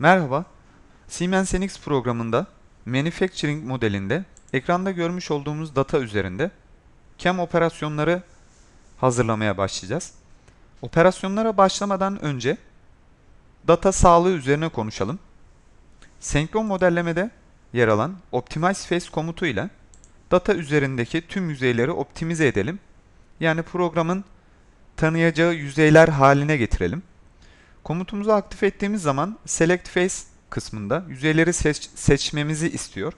Merhaba, Siemens NX programında Manufacturing modelinde ekranda görmüş olduğumuz data üzerinde CAM operasyonları hazırlamaya başlayacağız. Operasyonlara başlamadan önce data sağlığı üzerine konuşalım. Senkron modellemede yer alan Optimize Phase komutu ile data üzerindeki tüm yüzeyleri optimize edelim. Yani programın tanıyacağı yüzeyler haline getirelim. Komutumuzu aktif ettiğimiz zaman Select Face kısmında yüzeyleri seç seçmemizi istiyor.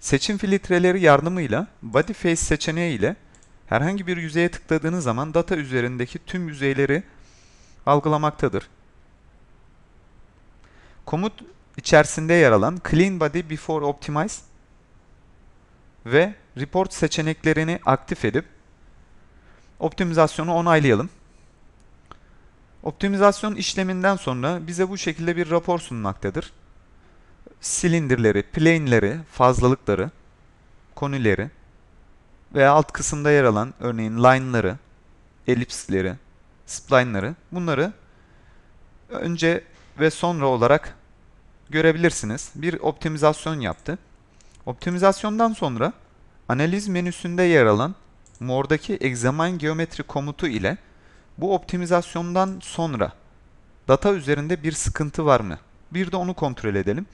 Seçim filtreleri yardımıyla Body Face seçeneği ile herhangi bir yüzeye tıkladığınız zaman data üzerindeki tüm yüzeyleri algılamaktadır. Komut içerisinde yer alan Clean Body Before Optimize ve Report seçeneklerini aktif edip optimizasyonu onaylayalım. Optimizasyon işleminden sonra bize bu şekilde bir rapor sunmaktadır. Silindirleri, plane'leri, fazlalıkları, konileri veya alt kısımda yer alan örneğin line'ları, elipsleri, spline'ları bunları önce ve sonra olarak görebilirsiniz. Bir optimizasyon yaptı. Optimizasyondan sonra analiz menüsünde yer alan mordaki examine geometri komutu ile bu optimizasyondan sonra data üzerinde bir sıkıntı var mı? Bir de onu kontrol edelim.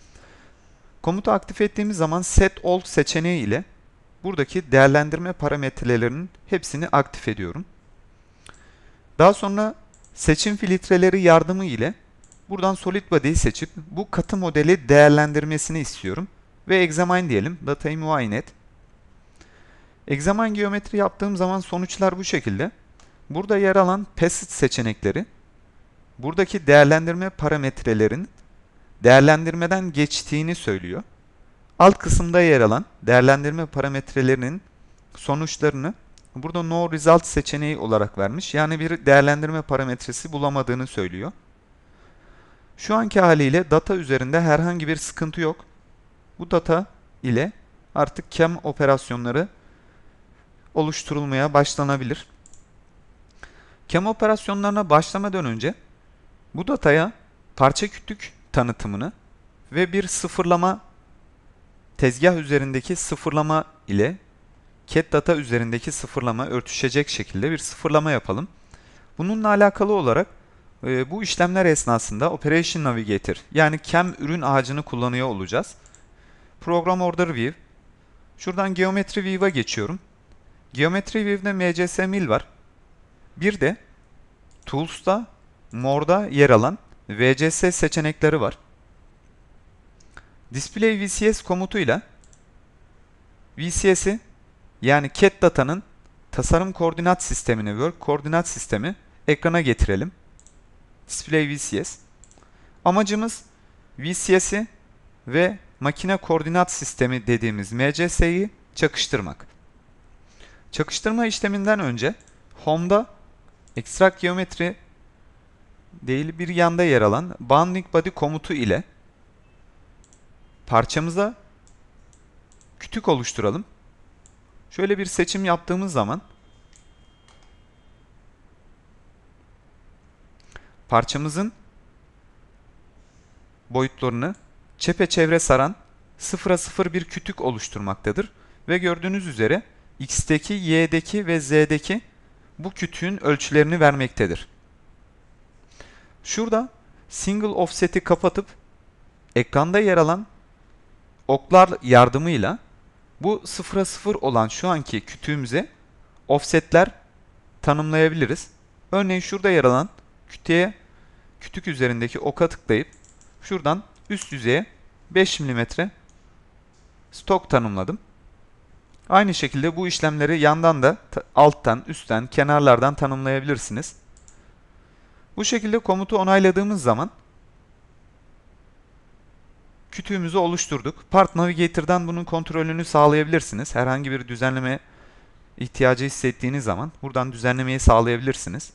Komutu aktif ettiğimiz zaman set all seçeneği ile buradaki değerlendirme parametrelerinin hepsini aktif ediyorum. Daha sonra seçim filtreleri yardımı ile buradan solid body'yi seçip bu katı modeli değerlendirmesini istiyorum. Ve examine diyelim. Datayı muayene et. Examine geometri yaptığım zaman sonuçlar bu şekilde. Burada yer alan passage seçenekleri buradaki değerlendirme parametrelerin değerlendirmeden geçtiğini söylüyor. Alt kısımda yer alan değerlendirme parametrelerinin sonuçlarını burada no result seçeneği olarak vermiş. Yani bir değerlendirme parametresi bulamadığını söylüyor. Şu anki haliyle data üzerinde herhangi bir sıkıntı yok. Bu data ile artık CAM operasyonları oluşturulmaya başlanabilir. Kem operasyonlarına başlamadan önce bu dataya parça kütük tanıtımını ve bir sıfırlama tezgah üzerindeki sıfırlama ile CAD data üzerindeki sıfırlama örtüşecek şekilde bir sıfırlama yapalım. Bununla alakalı olarak e, bu işlemler esnasında Operation Navigator yani kem ürün ağacını kullanıyor olacağız. Program Order View. Şuradan Geometri View'a geçiyorum. Geometri View'de MCS Mill var. Bir de Tools'ta morda yer alan VCS seçenekleri var. Display VCS komutuyla VCS'i yani CAD datanın tasarım koordinat sistemini, work koordinat sistemi ekrana getirelim. Display VCS. Amacımız VCS'i ve makine koordinat sistemi dediğimiz MCS'yi çakıştırmak. Çakıştırma işleminden önce Home'da Extract geometri değil bir yanda yer alan bounding body komutu ile parçamıza kütük oluşturalım. Şöyle bir seçim yaptığımız zaman parçamızın boyutlarını çepeçevre saran 0'a 0 bir kütük oluşturmaktadır. Ve gördüğünüz üzere x'teki, y'deki ve z'deki bu kütüğün ölçülerini vermektedir. Şurada single offset'i kapatıp ekranda yer alan oklar yardımıyla bu 0'a 0 olan şu anki kütüğümüze offsetler tanımlayabiliriz. Örneğin şurada yer alan kütüğe kütük üzerindeki oka tıklayıp şuradan üst yüzeye 5 mm stok tanımladım. Aynı şekilde bu işlemleri yandan da alttan, üstten, kenarlardan tanımlayabilirsiniz. Bu şekilde komutu onayladığımız zaman kütüğümüzü oluşturduk. Part Navigator'dan bunun kontrolünü sağlayabilirsiniz. Herhangi bir düzenleme ihtiyacı hissettiğiniz zaman buradan düzenlemeyi sağlayabilirsiniz.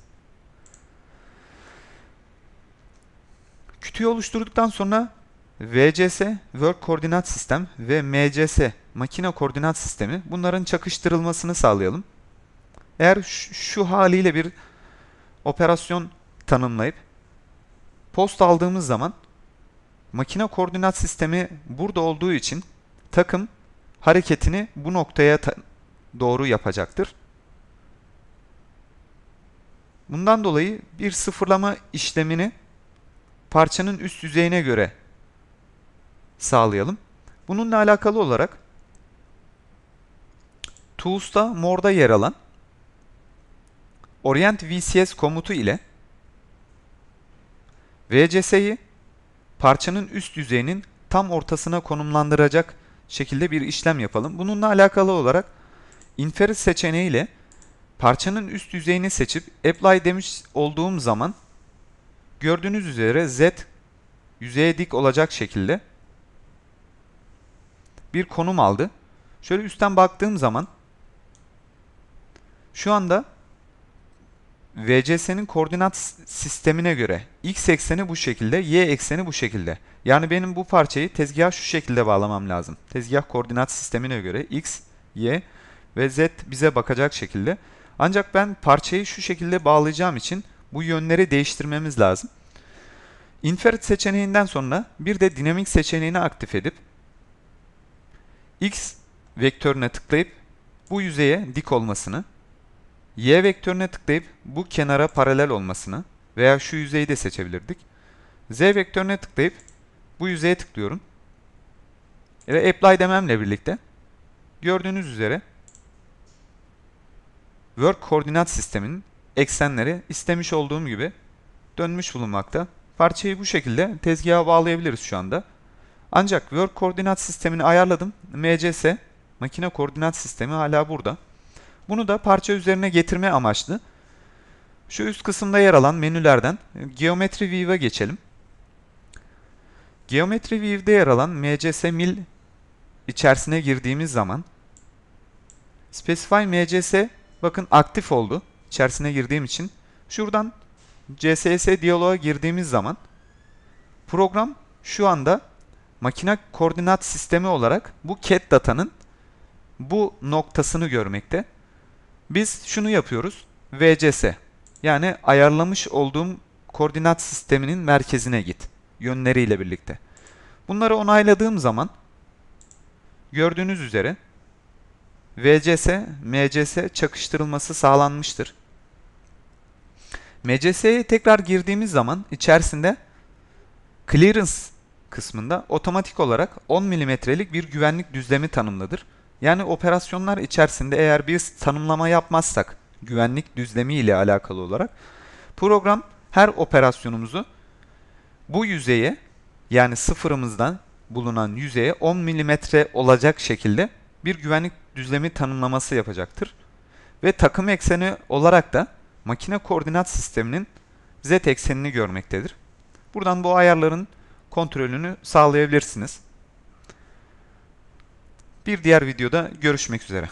Kütüğü oluşturduktan sonra VCS Work Coordinate System) ve MCS makine koordinat sistemi bunların çakıştırılmasını sağlayalım. Eğer şu haliyle bir operasyon tanımlayıp post aldığımız zaman makine koordinat sistemi burada olduğu için takım hareketini bu noktaya doğru yapacaktır. Bundan dolayı bir sıfırlama işlemini parçanın üst yüzeyine göre sağlayalım. Bununla alakalı olarak Tuğus'ta morda yer alan orient vcs komutu ile vcs'yi parçanın üst yüzeyinin tam ortasına konumlandıracak şekilde bir işlem yapalım. Bununla alakalı olarak inference seçeneği ile parçanın üst yüzeyini seçip apply demiş olduğum zaman gördüğünüz üzere z yüzeye dik olacak şekilde bir konum aldı. Şöyle üstten baktığım zaman şu anda VCS'nin koordinat sistemine göre x ekseni bu şekilde, y ekseni bu şekilde. Yani benim bu parçayı tezgah şu şekilde bağlamam lazım. Tezgah koordinat sistemine göre x, y ve z bize bakacak şekilde. Ancak ben parçayı şu şekilde bağlayacağım için bu yönleri değiştirmemiz lazım. Infrared seçeneğinden sonra bir de dinamik seçeneğini aktif edip x vektörüne tıklayıp bu yüzeye dik olmasını Y vektörüne tıklayıp bu kenara paralel olmasını veya şu yüzeyi de seçebilirdik. Z vektörüne tıklayıp bu yüzeye tıklıyorum. Ve apply dememle birlikte gördüğünüz üzere Work koordinat sisteminin eksenleri istemiş olduğum gibi dönmüş bulunmakta. Parçayı bu şekilde tezgaha bağlayabiliriz şu anda. Ancak Work koordinat sistemini ayarladım. MCS makine koordinat sistemi hala burada. Bunu da parça üzerine getirme amaçlı şu üst kısımda yer alan menülerden e, Geometry View'a geçelim. Geometry View'de yer alan MCS Mil içerisine girdiğimiz zaman Specify MCS bakın aktif oldu içerisine girdiğim için. Şuradan CSS diyaloğa girdiğimiz zaman program şu anda makine koordinat sistemi olarak bu cat datanın bu noktasını görmekte. Biz şunu yapıyoruz. VCS yani ayarlamış olduğum koordinat sisteminin merkezine git. Yönleriyle birlikte. Bunları onayladığım zaman gördüğünüz üzere VCS, MCS çakıştırılması sağlanmıştır. MCS'ye tekrar girdiğimiz zaman içerisinde clearance kısmında otomatik olarak 10 milimetrelik bir güvenlik düzlemi tanımlıdır. Yani operasyonlar içerisinde eğer bir tanımlama yapmazsak güvenlik düzlemi ile alakalı olarak program her operasyonumuzu bu yüzeye yani sıfırımızdan bulunan yüzeye 10 mm olacak şekilde bir güvenlik düzlemi tanımlaması yapacaktır. Ve takım ekseni olarak da makine koordinat sisteminin z eksenini görmektedir. Buradan bu ayarların kontrolünü sağlayabilirsiniz. Bir diğer videoda görüşmek üzere.